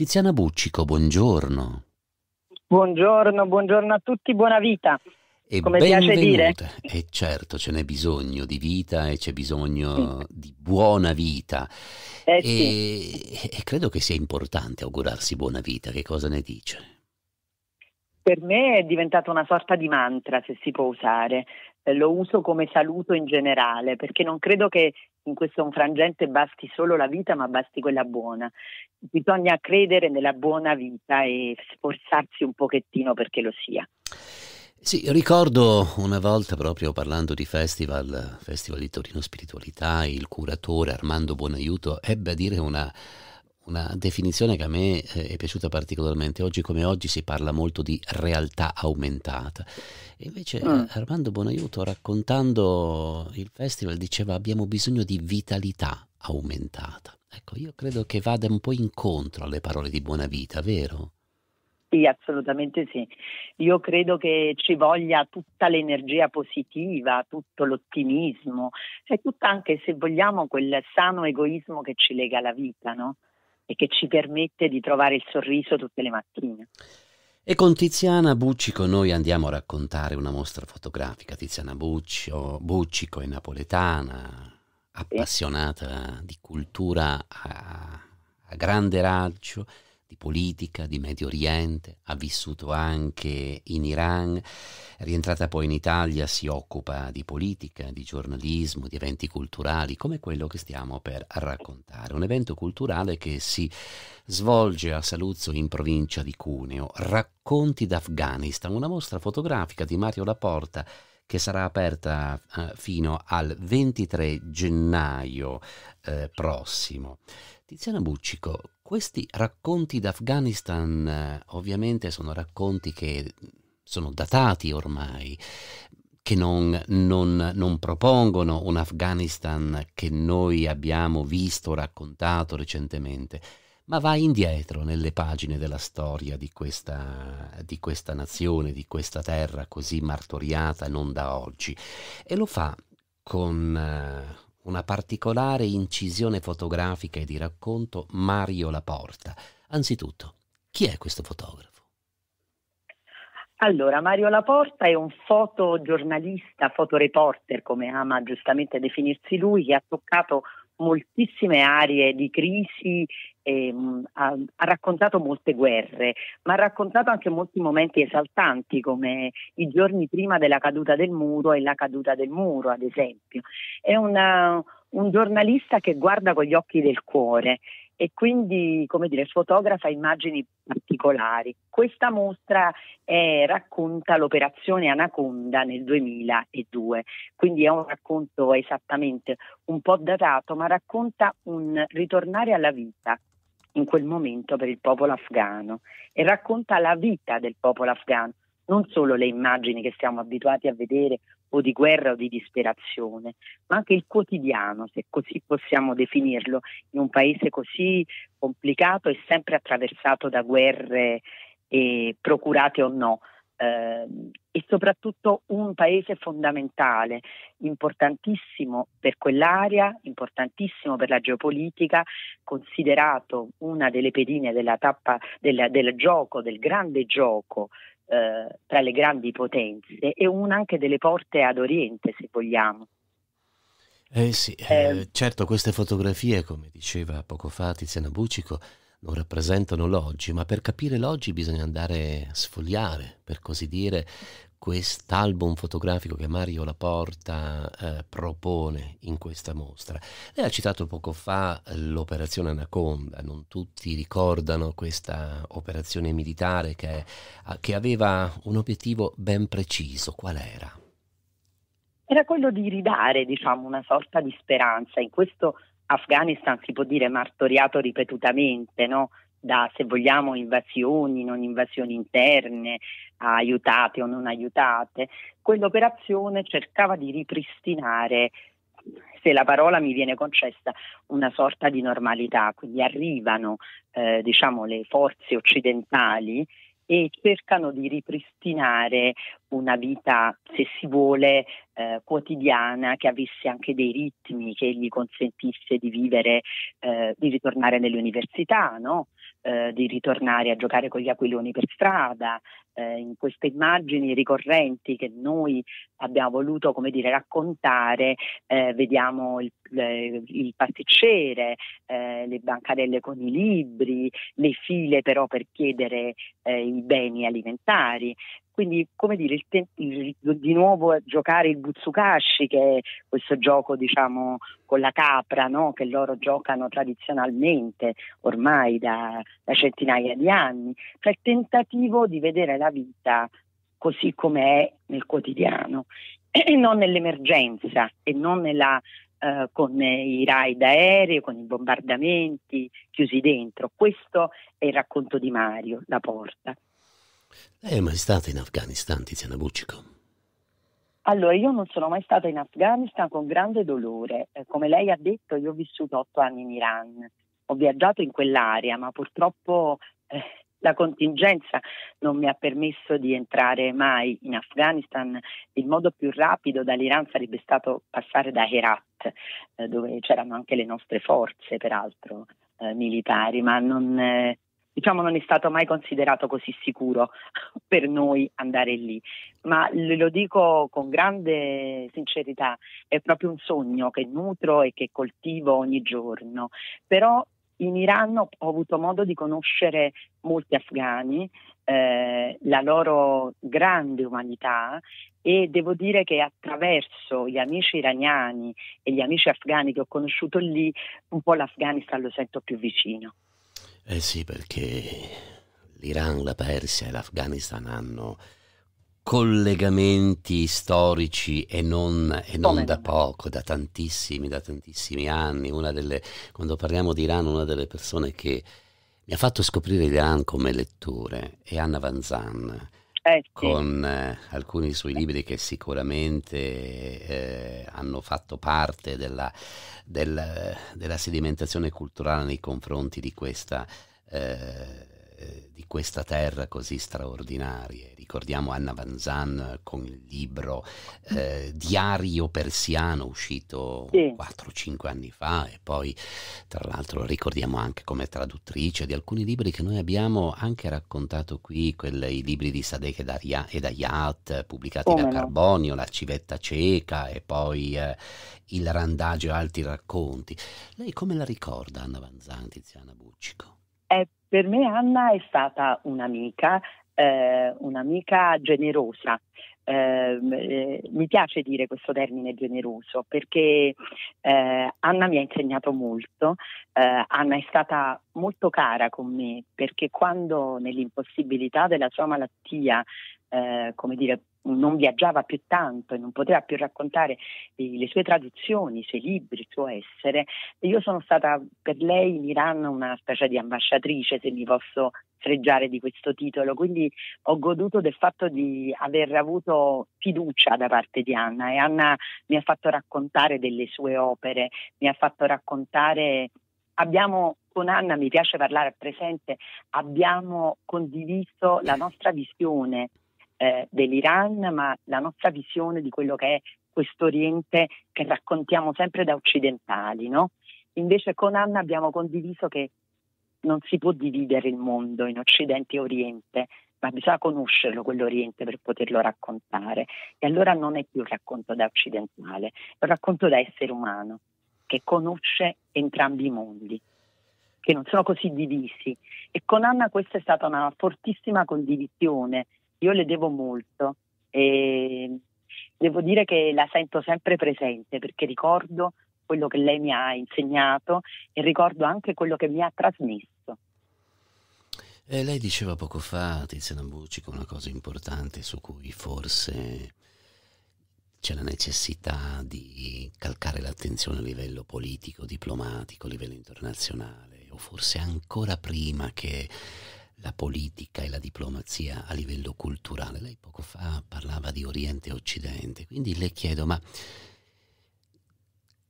Tiziana Buccico, buongiorno. Buongiorno, buongiorno a tutti, buona vita. E come benvenuta. piace dire. E certo, ce n'è bisogno di vita e c'è bisogno di buona vita. Eh, e, sì. e credo che sia importante augurarsi buona vita, che cosa ne dice? Per me è diventata una sorta di mantra, se si può usare. Lo uso come saluto in generale, perché non credo che in questo frangente basti solo la vita, ma basti quella buona. Bisogna credere nella buona vita e sforzarsi un pochettino perché lo sia. Sì, ricordo una volta proprio parlando di festival, Festival di Torino Spiritualità, il curatore Armando Buonaiuto ebbe a dire una una definizione che a me eh, è piaciuta particolarmente. Oggi come oggi si parla molto di realtà aumentata. invece mm. Armando Bonaiuto raccontando il festival diceva abbiamo bisogno di vitalità aumentata. Ecco, io credo che vada un po' incontro alle parole di buona vita, vero? Sì, assolutamente sì. Io credo che ci voglia tutta l'energia positiva, tutto l'ottimismo e tutto anche, se vogliamo, quel sano egoismo che ci lega alla vita, no? e che ci permette di trovare il sorriso tutte le mattine. E con Tiziana Buccico noi andiamo a raccontare una mostra fotografica. Tiziana Buccio, Buccico è napoletana, appassionata di cultura a, a grande raggio di politica, di Medio Oriente, ha vissuto anche in Iran, rientrata poi in Italia si occupa di politica, di giornalismo, di eventi culturali, come quello che stiamo per raccontare. Un evento culturale che si svolge a Saluzzo in provincia di Cuneo, Racconti d'Afghanistan, una mostra fotografica di Mario Laporta che sarà aperta eh, fino al 23 gennaio eh, prossimo. Tiziana Buccico, questi racconti d'Afghanistan eh, ovviamente sono racconti che sono datati ormai, che non, non, non, propongono un Afghanistan che noi abbiamo visto, raccontato recentemente, ma va indietro nelle pagine della storia di questa, di questa nazione, di questa terra così martoriata non da oggi. E lo fa con eh, una particolare incisione fotografica e di racconto Mario Laporta. Anzitutto, chi è questo fotografo? Allora, Mario Laporta è un fotogiornalista, fotoreporter, come ama giustamente definirsi lui, che ha toccato moltissime aree di crisi ehm, ha, ha, raccontato molte guerre, ma ha raccontato anche molti momenti esaltanti come i giorni prima della caduta del muro e la caduta del muro, ad esempio. È una, un giornalista che guarda con gli occhi del cuore e quindi, come dire, fotografa immagini particolari. Questa mostra è, eh, racconta l'operazione Anaconda nel 2002, quindi è un racconto esattamente un po' datato, ma racconta un ritornare alla vita in quel momento per il popolo afghano e racconta la vita del popolo afghano, non solo le immagini che siamo abituati a vedere o di guerra o di disperazione, ma anche il quotidiano, se così possiamo definirlo, in un paese così complicato e sempre attraversato da guerre eh, procurate o no, ehm, e soprattutto un paese fondamentale, importantissimo per quell'area, importantissimo per la geopolitica, considerato una delle pedine della tappa, della, del gioco, del grande gioco eh, tra le grandi potenze e una anche delle porte ad Oriente, se vogliamo. Eh sì, eh, ehm. certo queste fotografie, come diceva poco fa Tiziana Bucico, non rappresentano l'oggi, ma per capire l'oggi bisogna andare a sfogliare, per così dire, quest'album fotografico che Mario Laporta eh, propone in questa mostra. Lei ha citato poco fa l'operazione Anaconda, non tutti ricordano questa operazione militare che, eh, che aveva un obiettivo ben preciso, qual era? Era quello di ridare diciamo, una sorta di speranza in questo Afghanistan si può dire martoriato ripetutamente, no? da se vogliamo invasioni, non invasioni interne, aiutate o non aiutate, quell'operazione cercava di ripristinare, se la parola mi viene concessa, una sorta di normalità, quindi arrivano eh, diciamo, le forze occidentali e cercano di ripristinare una vita, se si vuole, eh, quotidiana, che avesse anche dei ritmi, che gli consentisse di vivere, eh, di ritornare nelle università, no? eh, di ritornare a giocare con gli aquiloni per strada, eh, in queste immagini ricorrenti che noi abbiamo voluto come dire, raccontare, eh, vediamo il, eh, il pasticcere, le bancarelle con i libri, le file però per chiedere eh, i beni alimentari. Quindi, come dire, il te- il, di nuovo giocare il Butsukashi, che è questo gioco, diciamo, con la capra, no? che loro giocano tradizionalmente ormai da, da centinaia di anni, cioè il tentativo di vedere la vita così come è nel quotidiano e non nell'emergenza e non nella, eh, con i raid aerei, con i bombardamenti chiusi dentro. Questo è il racconto di Mario, La Porta. Lei eh, è mai stata in Afghanistan, Tiziana Buccico? Allora, io non sono mai stata in Afghanistan con grande dolore. Eh, come lei ha detto, io ho vissuto otto anni in Iran. Ho viaggiato in quell'area, ma purtroppo eh, la contingenza non mi ha permesso di entrare mai in Afghanistan. Il modo più rapido dall'Iran sarebbe stato passare da Herat, eh, dove c'erano anche le nostre forze, peraltro, eh, militari, ma non, eh, diciamo, non è stato mai considerato così sicuro per noi andare lì. Ma lo dico con grande sincerità, è proprio un sogno che nutro e che coltivo ogni giorno. Però in Iran ho, ho avuto modo di conoscere molti afghani, eh, la loro grande umanità e devo dire che attraverso gli amici iraniani e gli amici afghani che ho conosciuto lì, un po' l'Afghanistan lo sento più vicino. Eh sì, perché l'Iran, la Persia e l'Afghanistan hanno collegamenti storici e non, e non da poco, da tantissimi, da tantissimi anni. Delle, quando parliamo di Iran, una delle persone che mi ha fatto scoprire l'Iran come lettore è Anna Van Zan. Eh, sì. con eh, alcuni suoi libri che sicuramente eh, hanno fatto parte della, del, della sedimentazione culturale nei confronti di questa eh, eh, di questa terra così straordinarie. Ricordiamo Anna Van Zan eh, con il libro eh, Diario persiano uscito sì. 4-5 anni fa e poi tra l'altro ricordiamo anche come traduttrice di alcuni libri che noi abbiamo anche raccontato qui, quelli, i libri di Sadek e Ayat pubblicati come da no? Carbonio, La civetta cieca e poi eh, Il randagio e altri racconti. Lei come la ricorda Anna Van Zan, Tiziana Buccico? Eh, per me Anna è stata un'amica, eh, un'amica generosa. Ehm, eh, mi piace dire questo termine generoso perché eh, Anna mi ha insegnato molto, eh, Anna è stata molto cara con me perché quando nell'impossibilità della sua malattia eh, come dire, non viaggiava più tanto e non poteva più raccontare le sue traduzioni, i suoi libri, il suo essere. Io sono stata per lei in Iran una specie di ambasciatrice, se mi posso freggiare di questo titolo, quindi ho goduto del fatto di aver avuto fiducia da parte di Anna e Anna mi ha fatto raccontare delle sue opere, mi ha fatto raccontare, abbiamo con Anna mi piace parlare al presente, abbiamo condiviso la nostra visione eh, dell'Iran, ma la nostra visione di quello che è questo Oriente che raccontiamo sempre da occidentali. No? Invece con Anna abbiamo condiviso che non si può dividere il mondo in Occidente e Oriente, ma bisogna conoscerlo quell'Oriente per poterlo raccontare. E allora non è più un racconto da occidentale, è un racconto da essere umano che conosce entrambi i mondi, che non sono così divisi. E con Anna questa è stata una fortissima condivisione io le devo molto e ehm, devo dire che la sento sempre presente perché ricordo quello che lei mi ha insegnato e ricordo anche quello che mi ha trasmesso. E eh, lei diceva poco fa, Tiziana Buccico, una cosa importante su cui forse c'è la necessità di calcare l'attenzione a livello politico, diplomatico, a livello internazionale, o forse ancora prima che la politica e la diplomazia a livello culturale. Lei poco fa parlava di Oriente e Occidente, quindi le chiedo, ma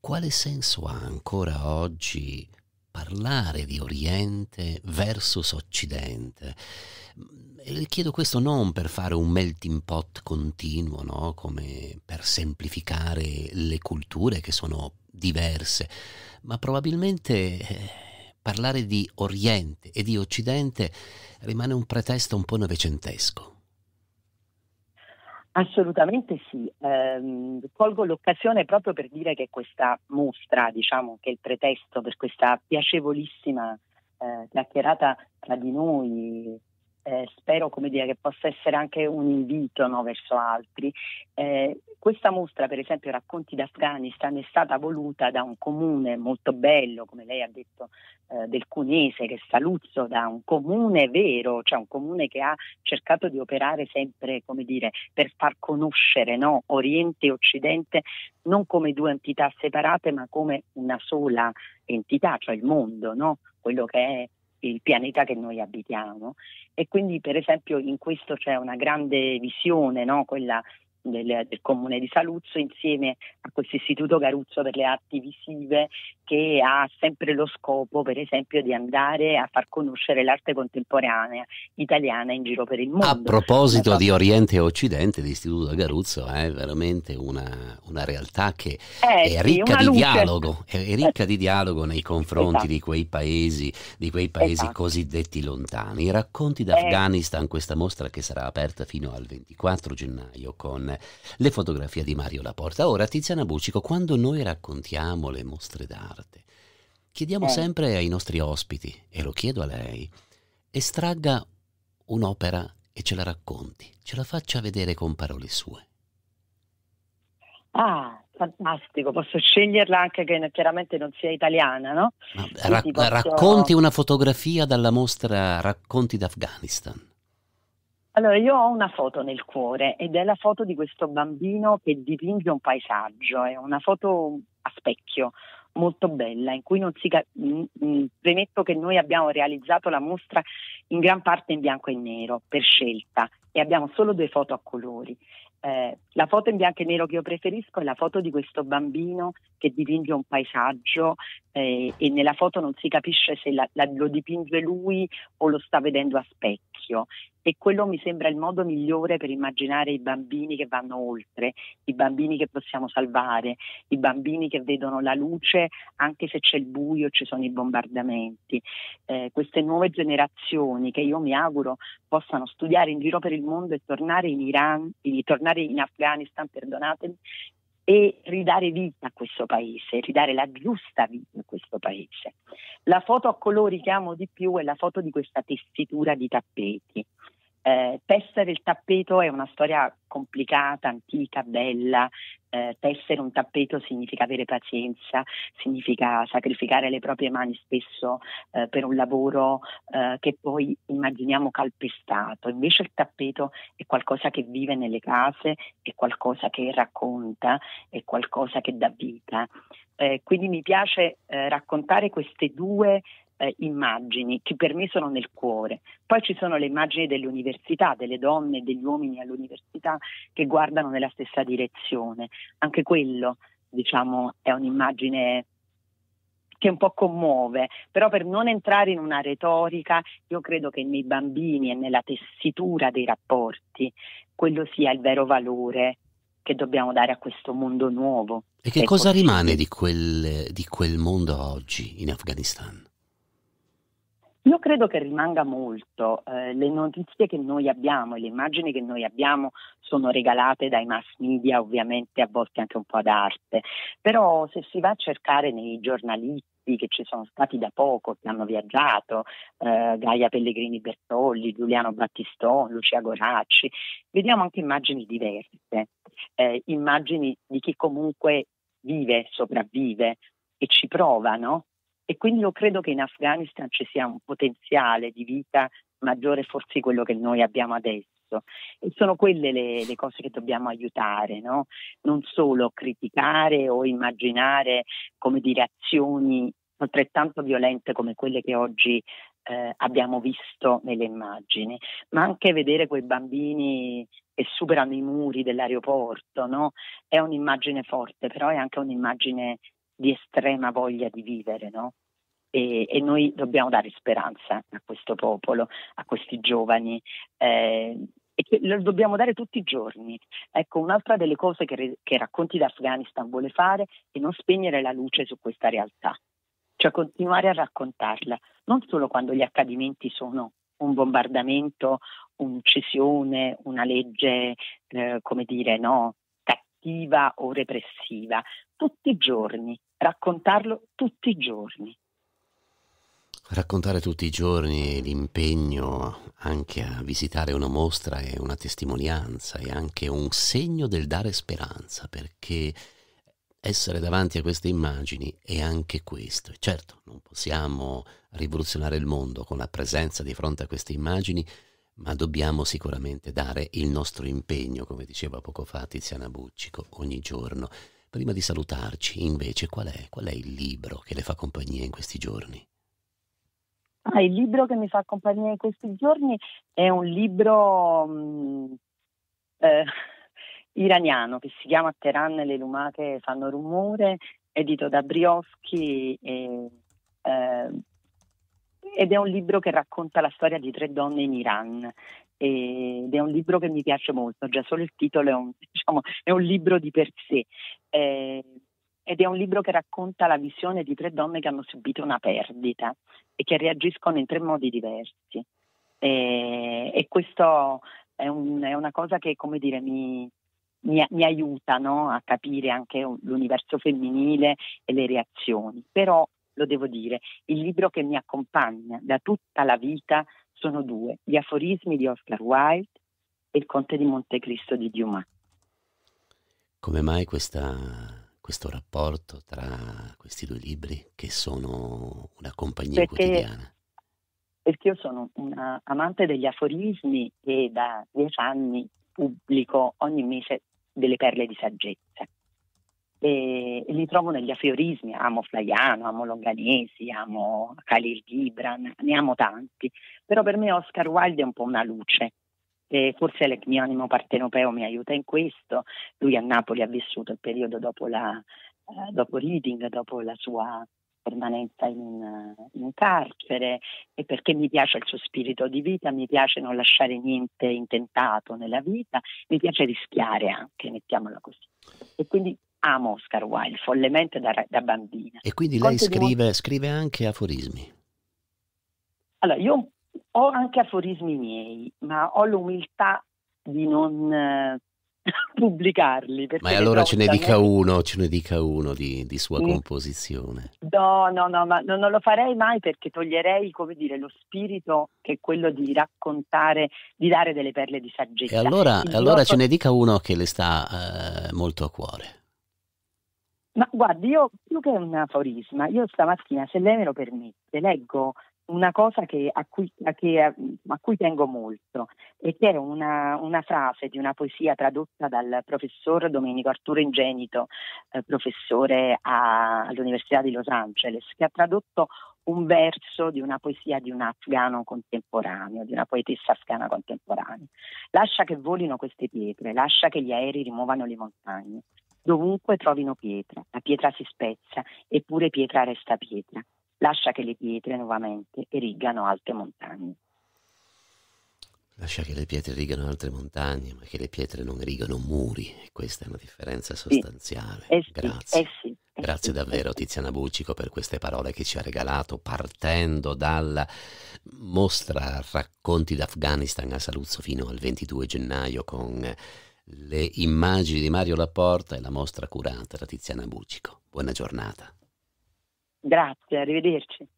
quale senso ha ancora oggi parlare di Oriente versus Occidente? E le chiedo questo non per fare un melting pot continuo, no? come per semplificare le culture che sono diverse, ma probabilmente... Eh, parlare di Oriente e di Occidente rimane un pretesto un po' novecentesco. Assolutamente sì, eh, colgo l'occasione proprio per dire che questa mostra, diciamo che è il pretesto per questa piacevolissima eh, chiacchierata tra di noi, eh, spero dire, che possa essere anche un invito no, verso altri. Eh, questa mostra, per esempio, Racconti d'Afghanistan, è stata voluta da un comune molto bello, come lei ha detto, eh, del Cunese, che è Saluzzo, da un comune vero, cioè un comune che ha cercato di operare sempre dire, per far conoscere no, Oriente e Occidente non come due entità separate, ma come una sola entità, cioè il mondo, no? quello che è il pianeta che noi abitiamo. E quindi, per esempio, in questo c'è una grande visione, no? quella del, del, comune di Saluzzo insieme a questo istituto Caruzzo per le arti visive che ha sempre lo scopo per esempio di andare a far conoscere l'arte contemporanea italiana in giro per il mondo. A proposito ecco. di Oriente e Occidente, l'istituto Caruzzo è veramente una, una realtà che eh, è, ricca sì, di dialogo, è ricca di dialogo nei confronti esatto. di quei paesi, di quei paesi esatto. cosiddetti lontani. I racconti eh. d'Afghanistan, eh. questa mostra che sarà aperta fino al 24 gennaio con le fotografie di Mario Laporta. Ora, Tiziana Bucico, quando noi raccontiamo le mostre d'arte, chiediamo eh. sempre ai nostri ospiti, e lo chiedo a lei, estragga un'opera e ce la racconti, ce la faccia vedere con parole sue. Ah, fantastico, posso sceglierla anche che chiaramente non sia italiana, no? Ra- posso... Racconti una fotografia dalla mostra Racconti d'Afghanistan. Allora, io ho una foto nel cuore ed è la foto di questo bambino che dipinge un paesaggio, è una foto a specchio molto bella in cui non si ca- mm, mm, premetto che noi abbiamo realizzato la mostra in gran parte in bianco e nero per scelta e abbiamo solo due foto a colori. Eh, la foto in bianco e nero che io preferisco è la foto di questo bambino che dipinge un paesaggio eh, e nella foto non si capisce se la, la, lo dipinge lui o lo sta vedendo a specchio e quello mi sembra il modo migliore per immaginare i bambini che vanno oltre, i bambini che possiamo salvare, i bambini che vedono la luce anche se c'è il buio, ci sono i bombardamenti. Eh, queste nuove generazioni che io mi auguro possano studiare in giro per il mondo e tornare in Iran, tornare in Afghanistan, perdonatemi, e ridare vita a questo paese, ridare la giusta vita a questo paese. La foto a colori che amo di più è la foto di questa tessitura di tappeti, eh, tessere il tappeto è una storia complicata, antica, bella. Eh, tessere un tappeto significa avere pazienza, significa sacrificare le proprie mani spesso eh, per un lavoro eh, che poi immaginiamo calpestato. Invece il tappeto è qualcosa che vive nelle case, è qualcosa che racconta, è qualcosa che dà vita. Eh, quindi mi piace eh, raccontare queste due eh, immagini che per me sono nel cuore. Poi ci sono le immagini dell'università, delle donne e degli uomini all'università che guardano nella stessa direzione. Anche quello, diciamo, è un'immagine che un po' commuove, però per non entrare in una retorica, io credo che nei bambini e nella tessitura dei rapporti quello sia il vero valore che dobbiamo dare a questo mondo nuovo. E che cosa possibile. Ecco. rimane di quel, di quel mondo oggi in Afghanistan? Io credo che rimanga molto. Eh, le notizie che noi abbiamo e le immagini che noi abbiamo sono regalate dai mass media, ovviamente a volte anche un po' ad arte, però se si va a cercare nei giornalisti che ci sono stati da poco, che hanno viaggiato, eh, Gaia Pellegrini Bertolli, Giuliano Battistone, Lucia Goracci, vediamo anche immagini diverse, eh, immagini di chi comunque vive, sopravvive e ci prova, no? E quindi io credo che in Afghanistan ci sia un potenziale di vita maggiore forse di quello che noi abbiamo adesso. E sono quelle le, le, cose che dobbiamo aiutare, no? non solo criticare o immaginare come dire, azioni altrettanto violente come quelle che oggi eh, abbiamo visto nelle immagini, ma anche vedere quei bambini che superano i muri dell'aeroporto, no? è un'immagine forte, però è anche un'immagine di estrema voglia di vivere, no? E, e, noi dobbiamo dare speranza a questo popolo, a questi giovani. Eh, e lo dobbiamo dare tutti i giorni. Ecco, un'altra delle cose che, che Racconti d'Afghanistan vuole fare è non spegnere la luce su questa realtà, cioè continuare a raccontarla, non solo quando gli accadimenti sono un bombardamento, un'uccisione, una legge, eh, come dire, no, cattiva o repressiva, tutti i giorni, raccontarlo tutti i giorni. Raccontare tutti i giorni l'impegno anche a visitare una mostra è una testimonianza, è anche un segno del dare speranza, perché essere davanti a queste immagini è anche questo. E certo, non possiamo rivoluzionare il mondo con la presenza di fronte a queste immagini, ma dobbiamo sicuramente dare il nostro impegno, come diceva poco fa Tiziana Buccico, ogni giorno. Prima di salutarci, invece, qual è, qual è il libro che le fa compagnia in questi giorni? Ah, il libro che mi fa compagnia in questi giorni è un libro mh, mm, eh, iraniano che si chiama Teheran le lumache fanno rumore, edito da Brioschi e eh, ed è un libro che racconta la storia di tre donne in Iran ed è un libro che mi piace molto, già solo il titolo è un, diciamo, è un libro di per sé. Eh, ed è un libro che racconta la visione di tre donne che hanno subito una perdita e che reagiscono in tre modi diversi. E, e questo è, un, è, una cosa che, come dire, mi, mi, mi aiuta no? a capire anche l'universo femminile e le reazioni. Però lo devo dire, il libro che mi accompagna da tutta la vita sono due, gli aforismi di Oscar Wilde e il Conte di Montecristo di Dumas. Come mai questa, questo rapporto tra questi due libri che sono una compagnia perché, quotidiana? Perché io sono un amante degli aforismi e da dieci anni pubblico ogni mese delle perle di saggezza e li trovo negli afiorismi, amo Flaiano, amo Longanesi, amo Khalil Gibran, ne amo tanti, però per me Oscar Wilde è un po' una luce, e forse il mio animo partenopeo mi aiuta in questo, lui a Napoli ha vissuto il periodo dopo, la, eh, dopo Reading, dopo la sua permanenza in, eh, in, carcere e perché mi piace il suo spirito di vita, mi piace non lasciare niente intentato nella vita, mi piace rischiare anche, mettiamola così. E quindi amo Oscar Wilde follemente da, da bambina. E quindi lei scrive, scrive, anche aforismi? Allora, io ho anche aforismi miei, ma ho l'umiltà di non eh, pubblicarli. Ma allora ce ne dica me... uno, ce ne dica uno di, di sua mm. composizione. No, no, no, ma non, non lo farei mai perché toglierei, come dire, lo spirito che è quello di raccontare, di dare delle perle di saggezza. E allora, allora nostro... ce ne dica uno che le sta eh, molto a cuore. Ma guardi, io più che un aforisma, io stamattina, se lei me lo permette, leggo una cosa che, a, cui, a, che, a, cui, tengo molto e che è una, una, frase di una poesia tradotta dal professor Domenico Arturo Ingenito, eh, professore a, all'Università di Los Angeles, che ha tradotto un verso di una poesia di un afgano contemporaneo, di una poetessa afghana contemporanea. Lascia che volino queste pietre, lascia che gli aerei rimuovano le montagne, Dovunque trovino pietra, la pietra si spezza, eppure pietra resta pietra. Lascia che le pietre nuovamente erigano alte montagne. Lascia che le pietre erigano altre montagne, ma che le pietre non erigano muri. Questa è una differenza sostanziale. Sì, eh sì, Grazie. Eh sì, eh Grazie davvero Tiziana Bucico per queste parole che ci ha regalato partendo dalla mostra Racconti d'Afghanistan a Saluzzo fino al 22 gennaio con le immagini di Mario Laporta e la mostra curata da Tiziana Bucico. Buona giornata. Grazie, arrivederci.